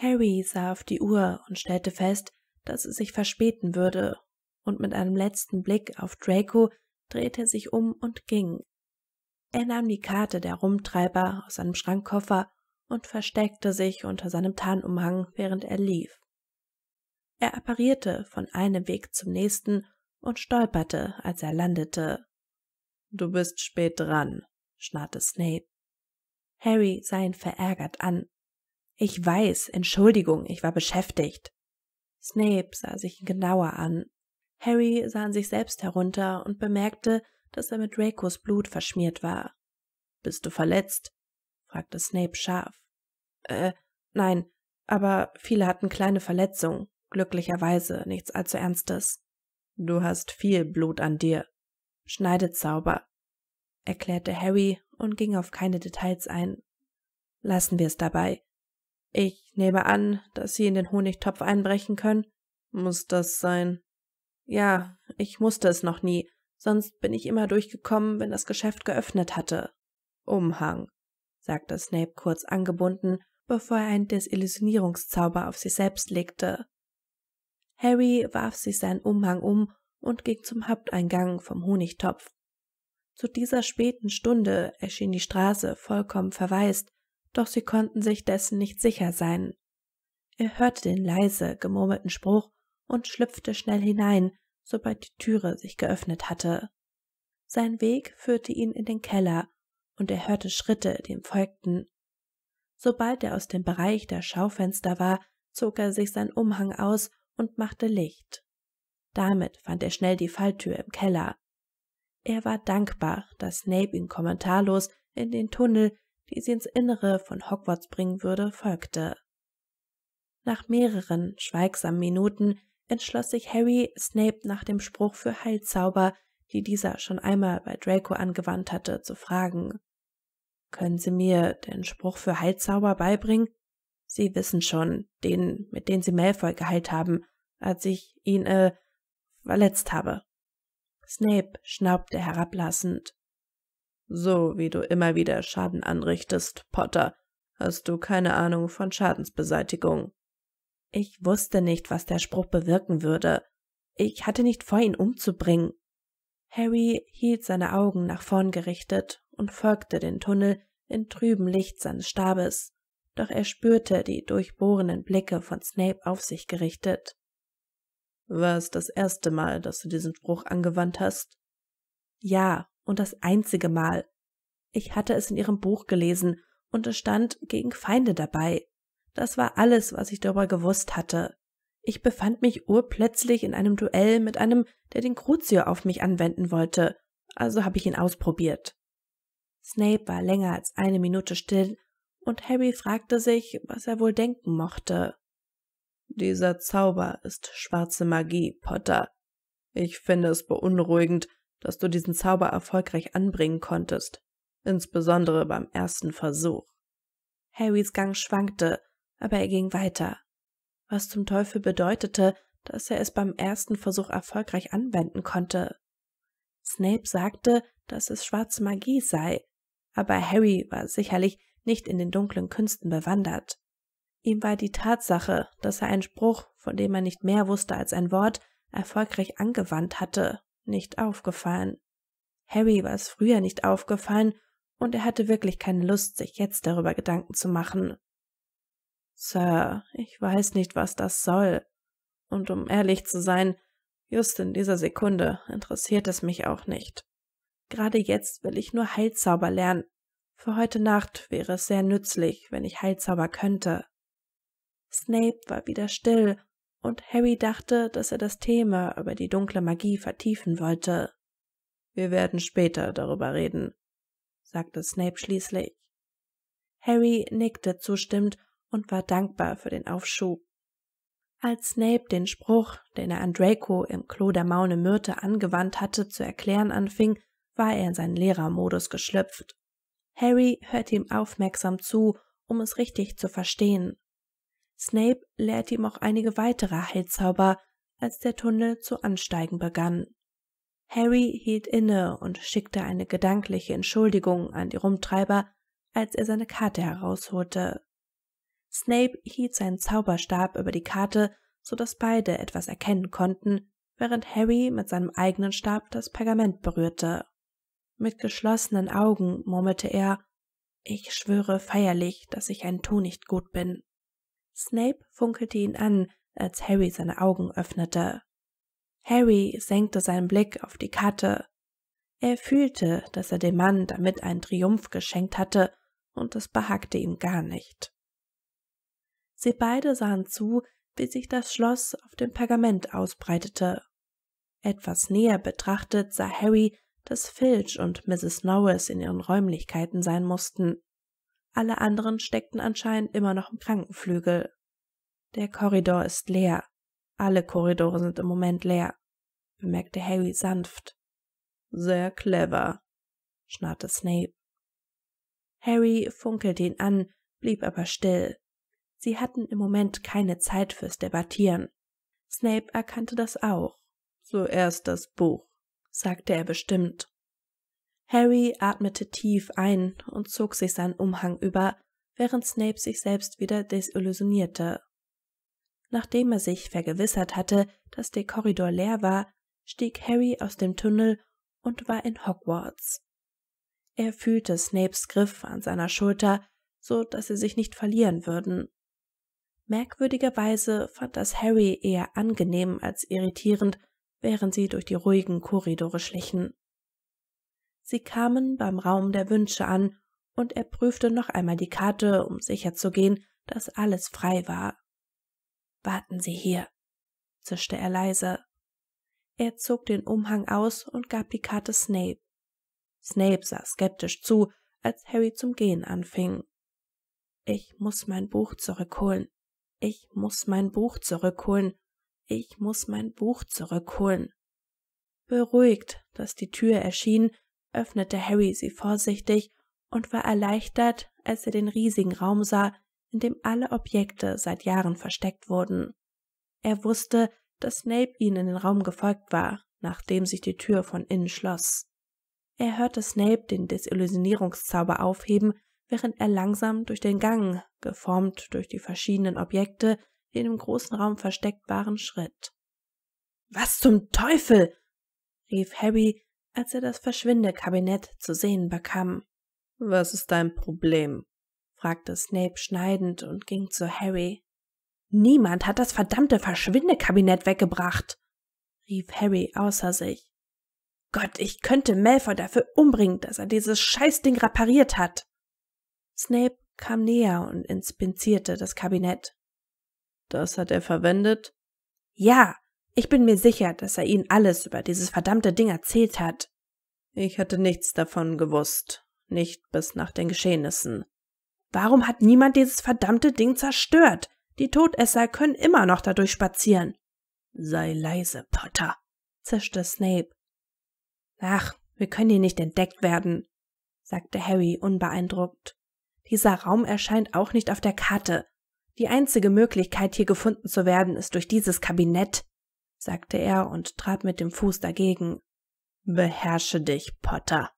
Harry sah auf die Uhr und stellte fest, dass es sich verspäten würde, und mit einem letzten Blick auf Draco drehte er sich um und ging. Er nahm die Karte der Rumtreiber aus seinem Schrankkoffer und versteckte sich unter seinem Tarnumhang, während er lief. Er apparierte von einem Weg zum nächsten und stolperte, als er landete. Du bist spät dran, schnarrte Snape. Harry sah ihn verärgert an. Ich weiß, Entschuldigung, ich war beschäftigt. Snape sah sich ihn genauer an. Harry sah an sich selbst herunter und bemerkte, dass er mit Dracos Blut verschmiert war. Bist du verletzt? fragte Snape scharf. Äh, nein, aber viele hatten kleine Verletzungen, glücklicherweise nichts allzu Ernstes. Du hast viel Blut an dir. Schneidezauber, erklärte Harry und ging auf keine Details ein. Lassen wir es dabei. Ich nehme an, dass Sie in den Honigtopf einbrechen können. Muss das sein? Ja, ich musste es noch nie, sonst bin ich immer durchgekommen, wenn das Geschäft geöffnet hatte. Umhang, sagte Snape kurz angebunden, bevor er einen Desillusionierungszauber auf sich selbst legte. Harry warf sich seinen Umhang um und ging zum Haupteingang vom Honigtopf. Zu dieser späten Stunde erschien die Straße vollkommen verwaist, doch sie konnten sich dessen nicht sicher sein. Er hörte den leise gemurmelten Spruch und schlüpfte schnell hinein, sobald die Türe sich geöffnet hatte. Sein Weg führte ihn in den Keller, und er hörte Schritte, die ihm folgten. Sobald er aus dem Bereich der Schaufenster war, zog er sich seinen Umhang aus und machte Licht. Damit fand er schnell die Falltür im Keller. Er war dankbar, dass Snape ihn kommentarlos in den Tunnel, die sie ins Innere von Hogwarts bringen würde, folgte. Nach mehreren schweigsamen Minuten entschloss sich Harry, Snape nach dem Spruch für Heilzauber, die dieser schon einmal bei Draco angewandt hatte, zu fragen. Können Sie mir den Spruch für Heilzauber beibringen? Sie wissen schon, den, mit dem Sie Malfoy geheilt haben, als ich ihn, äh, verletzt habe. Snape schnaubte herablassend. So wie du immer wieder Schaden anrichtest, Potter, hast du keine Ahnung von Schadensbeseitigung. Ich wusste nicht, was der Spruch bewirken würde. Ich hatte nicht vor, ihn umzubringen. Harry hielt seine Augen nach vorn gerichtet und folgte den Tunnel in trüben Licht seines Stabes, doch er spürte die durchbohrenden Blicke von Snape auf sich gerichtet. War es das erste Mal, dass du diesen Spruch angewandt hast? Ja, und das einzige Mal. Ich hatte es in ihrem Buch gelesen und es stand gegen Feinde dabei. Das war alles, was ich darüber gewusst hatte. Ich befand mich urplötzlich in einem Duell mit einem, der den Crucio auf mich anwenden wollte, also habe ich ihn ausprobiert. Snape war länger als eine Minute still, und Harry fragte sich, was er wohl denken mochte. Dieser Zauber ist schwarze Magie, Potter. Ich finde es beunruhigend, dass du diesen Zauber erfolgreich anbringen konntest, insbesondere beim ersten Versuch. Harrys Gang schwankte, aber er ging weiter, was zum Teufel bedeutete, dass er es beim ersten Versuch erfolgreich anwenden konnte. Snape sagte, dass es schwarze Magie sei, aber Harry war sicherlich nicht in den dunklen Künsten bewandert. Ihm war die Tatsache, dass er einen Spruch, von dem er nicht mehr wusste als ein Wort, erfolgreich angewandt hatte, nicht aufgefallen. Harry war es früher nicht aufgefallen und er hatte wirklich keine Lust, sich jetzt darüber Gedanken zu machen. Sir, ich weiß nicht, was das soll. Und um ehrlich zu sein, just in dieser Sekunde interessiert es mich auch nicht. Gerade jetzt will ich nur Heilzauber lernen. Für heute Nacht wäre es sehr nützlich, wenn ich Heilzauber könnte. Snape war wieder still und Harry dachte, dass er das Thema über die dunkle Magie vertiefen wollte. Wir werden später darüber reden, sagte Snape schließlich. Harry nickte zustimmend und war dankbar für den Aufschub. Als Snape den Spruch, den er an Draco im Klo der Maune Myrte angewandt hatte, zu erklären anfing, war er in seinen Lehrermodus geschlüpft. Harry hörte ihm aufmerksam zu, um es richtig zu verstehen. Snape lehrt ihm auch einige weitere Heilzauber, als der Tunnel zu ansteigen begann. Harry hielt inne und schickte eine gedankliche Entschuldigung an die Rumtreiber, als er seine Karte herausholte. Snape hielt seinen Zauberstab über die Karte, so dass beide etwas erkennen konnten, während Harry mit seinem eigenen Stab das Pergament berührte. Mit geschlossenen Augen murmelte er Ich schwöre feierlich, dass ich ein Tu bin. Snape funkelte ihn an, als Harry seine Augen öffnete. Harry senkte seinen Blick auf die Karte. Er fühlte, dass er dem Mann damit einen Triumph geschenkt hatte, und es behagte ihm gar nicht. Sie beide sahen zu, wie sich das Schloss auf dem Pergament ausbreitete. Etwas näher betrachtet sah Harry, dass Filch und Mrs. Norris in ihren Räumlichkeiten sein mussten alle anderen steckten anscheinend immer noch im Krankenflügel. Der Korridor ist leer. Alle Korridore sind im Moment leer, bemerkte Harry sanft. Sehr clever, schnarrte Snape. Harry funkelte ihn an, blieb aber still. Sie hatten im Moment keine Zeit fürs Debattieren. Snape erkannte das auch. Zuerst das Buch, sagte er bestimmt. Harry atmete tief ein und zog sich seinen Umhang über, während Snape sich selbst wieder desillusionierte. Nachdem er sich vergewissert hatte, dass der Korridor leer war, stieg Harry aus dem Tunnel und war in Hogwarts. Er fühlte Snapes Griff an seiner Schulter, so dass sie sich nicht verlieren würden. Merkwürdigerweise fand das Harry eher angenehm als irritierend, während sie durch die ruhigen Korridore schlichen. Sie kamen beim Raum der Wünsche an, und er prüfte noch einmal die Karte, um sicherzugehen, dass alles frei war. Warten Sie hier, zischte er leise. Er zog den Umhang aus und gab die Karte Snape. Snape sah skeptisch zu, als Harry zum Gehen anfing. Ich muss mein Buch zurückholen. Ich muss mein Buch zurückholen. Ich muss mein Buch zurückholen. Beruhigt, dass die Tür erschien, öffnete Harry sie vorsichtig und war erleichtert, als er den riesigen Raum sah, in dem alle Objekte seit Jahren versteckt wurden. Er wusste, dass Snape ihnen in den Raum gefolgt war, nachdem sich die Tür von innen schloss. Er hörte Snape den Desillusionierungszauber aufheben, während er langsam durch den Gang, geformt durch die verschiedenen Objekte, die in dem großen Raum versteckt waren, schritt. Was zum Teufel? rief Harry, als er das Verschwindekabinett zu sehen bekam. Was ist dein Problem? fragte Snape schneidend und ging zu Harry. Niemand hat das verdammte Verschwindekabinett weggebracht, rief Harry außer sich. Gott, ich könnte Malfoy dafür umbringen, dass er dieses Scheißding repariert hat. Snape kam näher und inspizierte das Kabinett. Das hat er verwendet? Ja, ich bin mir sicher, dass er ihnen alles über dieses verdammte Ding erzählt hat. Ich hatte nichts davon gewusst, nicht bis nach den Geschehnissen. Warum hat niemand dieses verdammte Ding zerstört? Die Todesser können immer noch dadurch spazieren. Sei leise, Potter, zischte Snape. Ach, wir können hier nicht entdeckt werden, sagte Harry unbeeindruckt. Dieser Raum erscheint auch nicht auf der Karte. Die einzige Möglichkeit, hier gefunden zu werden, ist durch dieses Kabinett sagte er und trat mit dem Fuß dagegen. Beherrsche dich, Potter,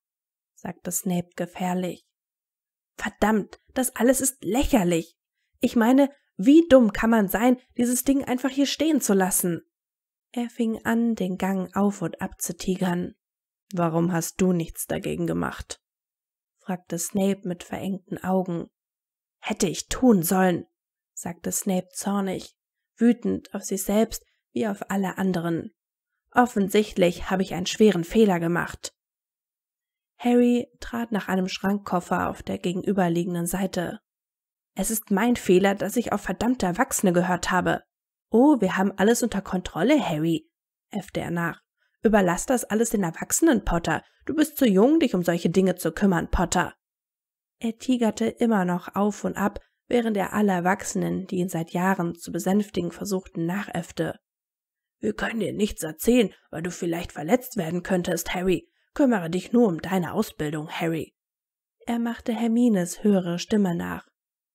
sagte Snape gefährlich. Verdammt, das alles ist lächerlich. Ich meine, wie dumm kann man sein, dieses Ding einfach hier stehen zu lassen? Er fing an, den Gang auf und ab zu tigern. Warum hast du nichts dagegen gemacht? fragte Snape mit verengten Augen. Hätte ich tun sollen, sagte Snape zornig, wütend auf sich selbst, wie auf alle anderen. Offensichtlich habe ich einen schweren Fehler gemacht. Harry trat nach einem Schrankkoffer auf der gegenüberliegenden Seite. Es ist mein Fehler, dass ich auf verdammte Erwachsene gehört habe. Oh, wir haben alles unter Kontrolle, Harry, äffte er nach. Überlass das alles den Erwachsenen, Potter. Du bist zu jung, dich um solche Dinge zu kümmern, Potter. Er tigerte immer noch auf und ab, während er alle Erwachsenen, die ihn seit Jahren zu besänftigen versuchten, nachäffte. Wir können dir nichts erzählen, weil du vielleicht verletzt werden könntest, Harry. Kümmere dich nur um deine Ausbildung, Harry. Er machte Hermines höhere Stimme nach.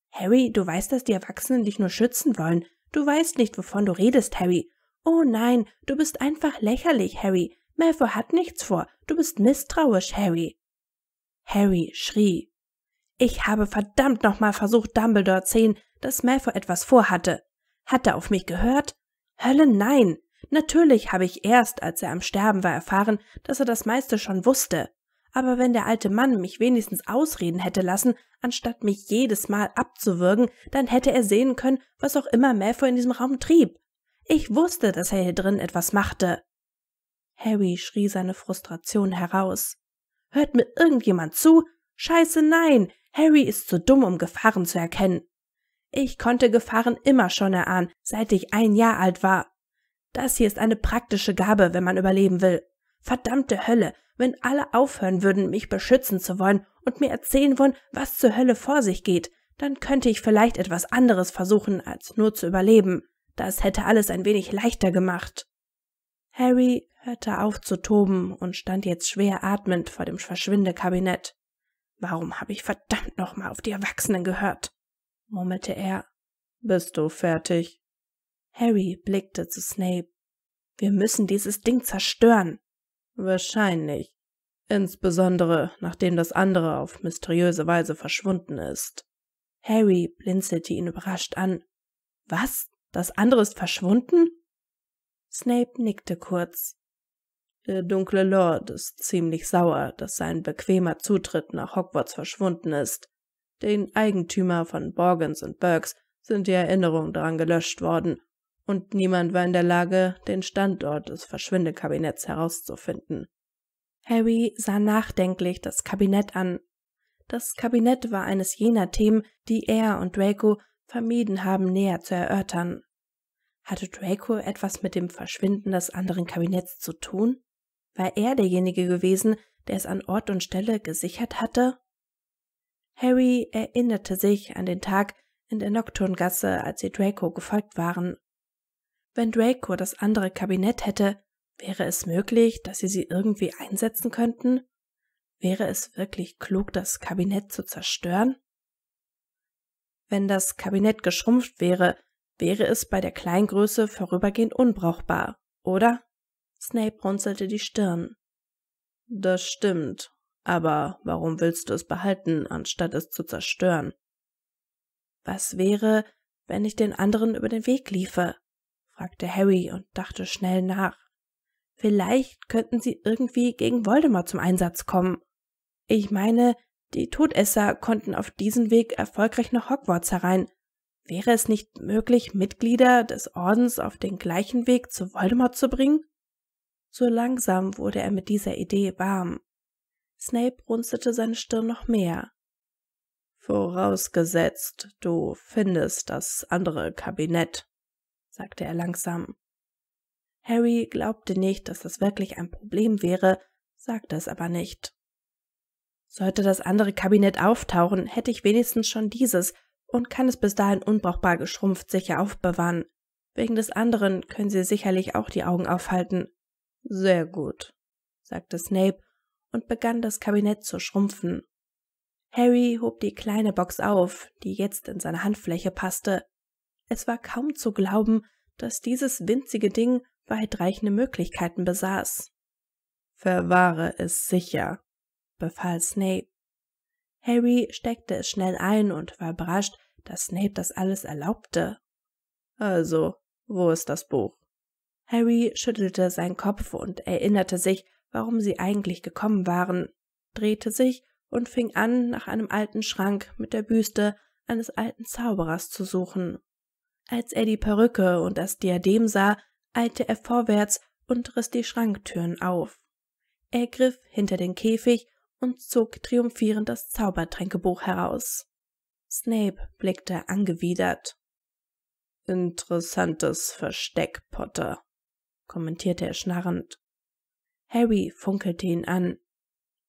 Harry, du weißt, dass die Erwachsenen dich nur schützen wollen. Du weißt nicht, wovon du redest, Harry. Oh nein, du bist einfach lächerlich, Harry. Malfoy hat nichts vor. Du bist misstrauisch, Harry. Harry schrie. Ich habe verdammt nochmal versucht, Dumbledore zu sehen, dass Malfoy etwas vorhatte. Hat er auf mich gehört? Hölle nein! Natürlich habe ich erst, als er am Sterben war, erfahren, dass er das meiste schon wusste. Aber wenn der alte Mann mich wenigstens ausreden hätte lassen, anstatt mich jedes Mal abzuwürgen, dann hätte er sehen können, was auch immer Malfoy in diesem Raum trieb. Ich wusste, dass er hier drin etwas machte. Harry schrie seine Frustration heraus. Hört mir irgendjemand zu? Scheiße, nein! Harry ist zu dumm, um Gefahren zu erkennen. Ich konnte Gefahren immer schon erahnen, seit ich ein Jahr alt war. Das hier ist eine praktische Gabe, wenn man überleben will. Verdammte Hölle, wenn alle aufhören würden, mich beschützen zu wollen und mir erzählen wollen, was zur Hölle vor sich geht, dann könnte ich vielleicht etwas anderes versuchen, als nur zu überleben. Das hätte alles ein wenig leichter gemacht. Harry hörte auf zu toben und stand jetzt schwer atmend vor dem Verschwindekabinett. Warum habe ich verdammt nochmal auf die Erwachsenen gehört? murmelte er. Bist du fertig? Harry blickte zu Snape. Wir müssen dieses Ding zerstören. Wahrscheinlich. Insbesondere nachdem das andere auf mysteriöse Weise verschwunden ist. Harry blinzelte ihn überrascht an. Was? Das andere ist verschwunden? Snape nickte kurz. Der dunkle Lord ist ziemlich sauer, dass sein bequemer Zutritt nach Hogwarts verschwunden ist. Den Eigentümer von Borgens und Burks sind die Erinnerungen daran gelöscht worden und niemand war in der Lage, den Standort des Verschwindekabinetts herauszufinden. Harry sah nachdenklich das Kabinett an. Das Kabinett war eines jener Themen, die er und Draco vermieden haben, näher zu erörtern. Hatte Draco etwas mit dem Verschwinden des anderen Kabinetts zu tun? War er derjenige gewesen, der es an Ort und Stelle gesichert hatte? Harry erinnerte sich an den Tag in der Nocturngasse, als sie Draco gefolgt waren. Wenn Draco das andere Kabinett hätte, wäre es möglich, dass sie sie irgendwie einsetzen könnten? Wäre es wirklich klug, das Kabinett zu zerstören? Wenn das Kabinett geschrumpft wäre, wäre es bei der Kleingröße vorübergehend unbrauchbar, oder? Snape runzelte die Stirn. Das stimmt, aber warum willst du es behalten, anstatt es zu zerstören? Was wäre, wenn ich den anderen über den Weg liefe? fragte Harry und dachte schnell nach. Vielleicht könnten sie irgendwie gegen Voldemort zum Einsatz kommen. Ich meine, die Todesser konnten auf diesen Weg erfolgreich nach Hogwarts herein. Wäre es nicht möglich, Mitglieder des Ordens auf den gleichen Weg zu Voldemort zu bringen? So langsam wurde er mit dieser Idee warm. Snape runzelte seine Stirn noch mehr. Vorausgesetzt, du findest das andere Kabinett, sagte er langsam. Harry glaubte nicht, dass das wirklich ein Problem wäre, sagte es aber nicht. Sollte das andere Kabinett auftauchen, hätte ich wenigstens schon dieses und kann es bis dahin unbrauchbar geschrumpft sicher aufbewahren. Wegen des anderen können Sie sicherlich auch die Augen aufhalten. Sehr gut, sagte Snape und begann das Kabinett zu schrumpfen. Harry hob die kleine Box auf, die jetzt in seine Handfläche passte. Es war kaum zu glauben, dass dieses winzige Ding weitreichende Möglichkeiten besaß. Verwahre es sicher, befahl Snape. Harry steckte es schnell ein und war überrascht, dass Snape das alles erlaubte. Also, wo ist das Buch? Harry schüttelte seinen Kopf und erinnerte sich, warum sie eigentlich gekommen waren, drehte sich und fing an, nach einem alten Schrank mit der Büste eines alten Zauberers zu suchen. Als er die Perücke und das Diadem sah, eilte er vorwärts und riss die Schranktüren auf. Er griff hinter den Käfig und zog triumphierend das Zaubertränkebuch heraus. Snape blickte angewidert. Interessantes Versteck, Potter, kommentierte er schnarrend. Harry funkelte ihn an.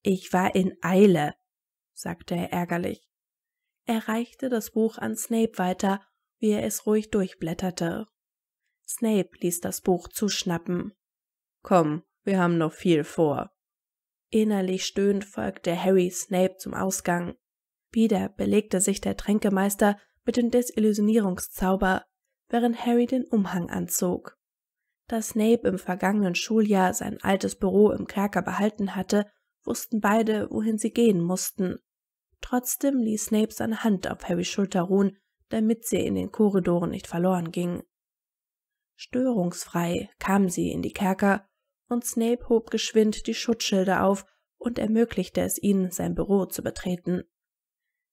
Ich war in Eile, sagte er ärgerlich. Er reichte das Buch an Snape weiter wie er es ruhig durchblätterte. Snape ließ das Buch zuschnappen. Komm, wir haben noch viel vor. Innerlich stöhnt folgte Harry Snape zum Ausgang. Wieder belegte sich der Tränkemeister mit dem Desillusionierungszauber, während Harry den Umhang anzog. Da Snape im vergangenen Schuljahr sein altes Büro im Kerker behalten hatte, wussten beide, wohin sie gehen mussten. Trotzdem ließ Snape seine Hand auf Harrys Schulter ruhen damit sie in den Korridoren nicht verloren ging. Störungsfrei kam sie in die Kerker, und Snape hob geschwind die Schutzschilder auf und ermöglichte es ihnen, sein Büro zu betreten.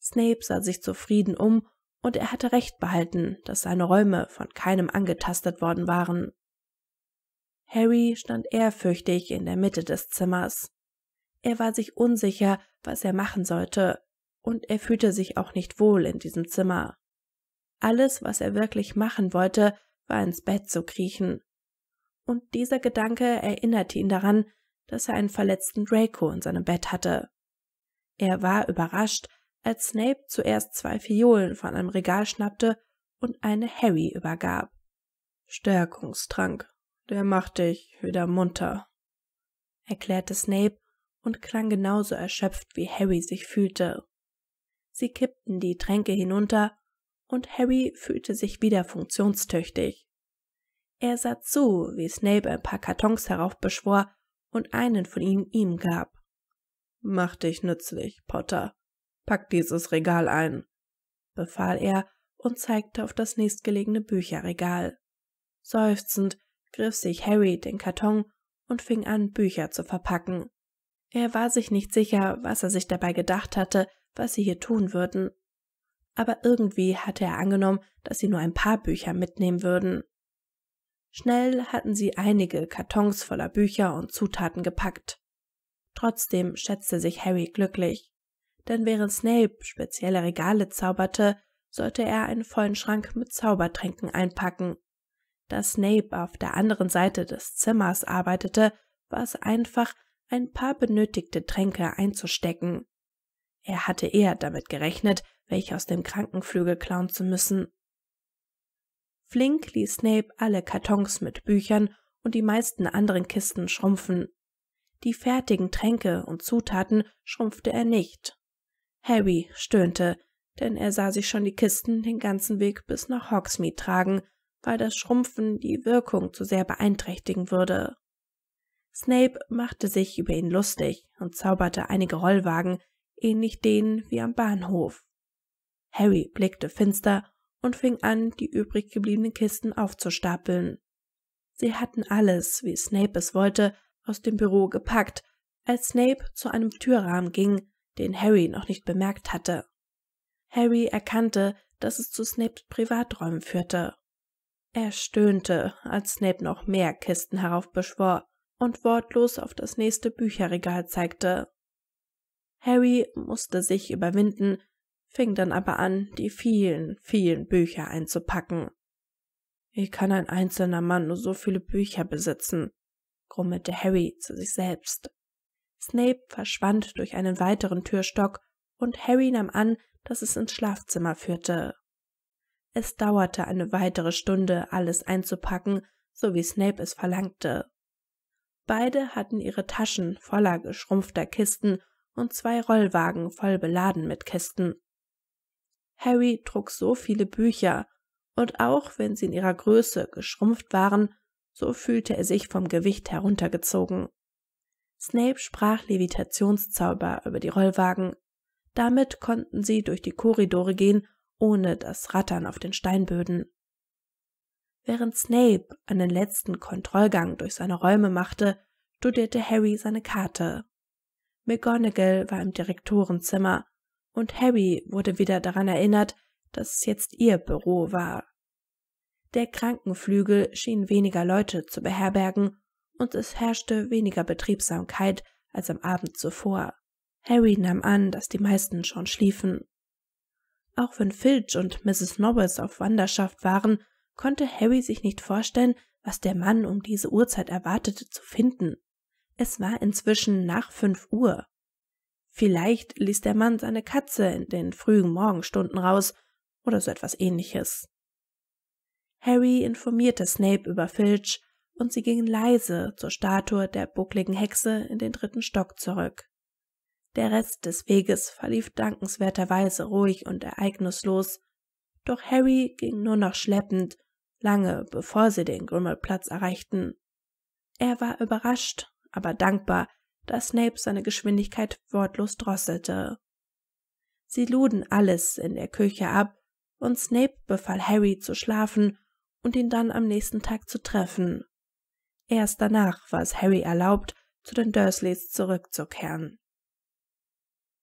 Snape sah sich zufrieden um, und er hatte recht behalten, dass seine Räume von keinem angetastet worden waren. Harry stand ehrfürchtig in der Mitte des Zimmers. Er war sich unsicher, was er machen sollte, und er fühlte sich auch nicht wohl in diesem Zimmer. Alles, was er wirklich machen wollte, war ins Bett zu kriechen. Und dieser Gedanke erinnerte ihn daran, dass er einen verletzten Draco in seinem Bett hatte. Er war überrascht, als Snape zuerst zwei Fiolen von einem Regal schnappte und eine Harry übergab. Stärkungstrank, der macht dich wieder munter, erklärte Snape und klang genauso erschöpft, wie Harry sich fühlte. Sie kippten die Tränke hinunter und Harry fühlte sich wieder funktionstüchtig. Er sah zu, wie Snape ein paar Kartons heraufbeschwor und einen von ihnen ihm gab. Mach dich nützlich, Potter. Pack dieses Regal ein, befahl er und zeigte auf das nächstgelegene Bücherregal. Seufzend griff sich Harry den Karton und fing an, Bücher zu verpacken. Er war sich nicht sicher, was er sich dabei gedacht hatte, was sie hier tun würden, aber irgendwie hatte er angenommen, dass sie nur ein paar Bücher mitnehmen würden. Schnell hatten sie einige Kartons voller Bücher und Zutaten gepackt. Trotzdem schätzte sich Harry glücklich, denn während Snape spezielle Regale zauberte, sollte er einen vollen Schrank mit Zaubertränken einpacken. Da Snape auf der anderen Seite des Zimmers arbeitete, war es einfach, ein paar benötigte Tränke einzustecken. Er hatte eher damit gerechnet, welche aus dem Krankenflügel klauen zu müssen. Flink ließ Snape alle Kartons mit Büchern und die meisten anderen Kisten schrumpfen. Die fertigen Tränke und Zutaten schrumpfte er nicht. Harry stöhnte, denn er sah sich schon die Kisten den ganzen Weg bis nach Hogsmeade tragen, weil das Schrumpfen die Wirkung zu sehr beeinträchtigen würde. Snape machte sich über ihn lustig und zauberte einige Rollwagen, ähnlich denen wie am Bahnhof. Harry blickte finster und fing an, die übrig gebliebenen Kisten aufzustapeln. Sie hatten alles, wie Snape es wollte, aus dem Büro gepackt, als Snape zu einem Türrahmen ging, den Harry noch nicht bemerkt hatte. Harry erkannte, dass es zu Snapes Privaträumen führte. Er stöhnte, als Snape noch mehr Kisten heraufbeschwor und wortlos auf das nächste Bücherregal zeigte. Harry musste sich überwinden, fing dann aber an, die vielen, vielen Bücher einzupacken. Wie kann ein einzelner Mann nur so viele Bücher besitzen? grummelte Harry zu sich selbst. Snape verschwand durch einen weiteren Türstock und Harry nahm an, dass es ins Schlafzimmer führte. Es dauerte eine weitere Stunde, alles einzupacken, so wie Snape es verlangte. Beide hatten ihre Taschen voller geschrumpfter Kisten und zwei Rollwagen voll beladen mit Kisten. Harry trug so viele Bücher, und auch wenn sie in ihrer Größe geschrumpft waren, so fühlte er sich vom Gewicht heruntergezogen. Snape sprach Levitationszauber über die Rollwagen. Damit konnten sie durch die Korridore gehen, ohne das Rattern auf den Steinböden. Während Snape einen letzten Kontrollgang durch seine Räume machte, studierte Harry seine Karte. McGonagall war im Direktorenzimmer, und Harry wurde wieder daran erinnert, dass es jetzt ihr Büro war. Der Krankenflügel schien weniger Leute zu beherbergen und es herrschte weniger Betriebsamkeit als am Abend zuvor. Harry nahm an, dass die meisten schon schliefen. Auch wenn Filch und Mrs. Nobbs auf Wanderschaft waren, konnte Harry sich nicht vorstellen, was der Mann um diese Uhrzeit erwartete zu finden. Es war inzwischen nach fünf Uhr. Vielleicht ließ der Mann seine Katze in den frühen Morgenstunden raus oder so etwas ähnliches. Harry informierte Snape über Filch und sie gingen leise zur Statue der buckligen Hexe in den dritten Stock zurück. Der Rest des Weges verlief dankenswerterweise ruhig und ereignislos, doch Harry ging nur noch schleppend, lange bevor sie den Grümmelplatz erreichten. Er war überrascht, aber dankbar, da Snape seine Geschwindigkeit wortlos drosselte. Sie luden alles in der Küche ab, und Snape befahl Harry zu schlafen und ihn dann am nächsten Tag zu treffen. Erst danach war es Harry erlaubt, zu den Dursleys zurückzukehren.